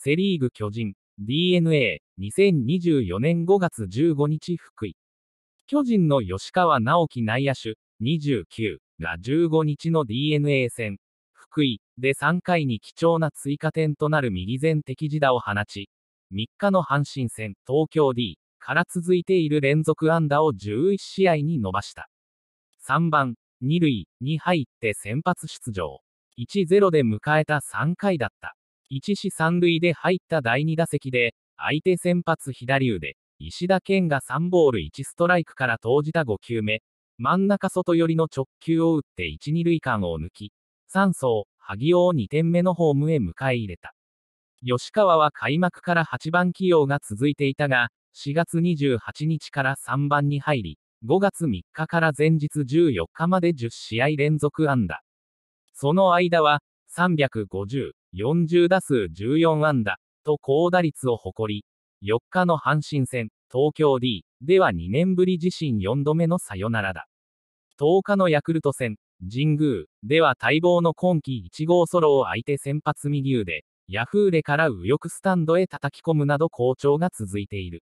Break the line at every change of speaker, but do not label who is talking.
セ・リーグ巨人、d n a 2024年5月15日福井。巨人の吉川直樹内野手、29が15日の d n a 戦、福井で3回に貴重な追加点となる右前敵自打を放ち、3日の阪神戦、東京 D から続いている連続安打を11試合に伸ばした。3番、2塁に入って先発出場。1-0で迎えた3回だった。1死3塁で入った第2打席で、相手先発左腕、石田健が3ボール1ストライクから投じた5球目、真ん中外寄りの直球を打って1、2塁間を抜き、3走、萩尾を2点目のホームへ迎え入れた。吉川は開幕から8番起用が続いていたが、4月28日から3番に入り、5月3日から前日14日まで10試合連続安打。その間は、350、40打数14安打と高打率を誇り、4日の阪神戦、東京 D では2年ぶり自身4度目のサヨナラだ。10日のヤクルト戦、神宮では待望の今季1号ソロを相手先発右腕、ヤフーレから右翼スタンドへ叩き込むなど好調が続いている。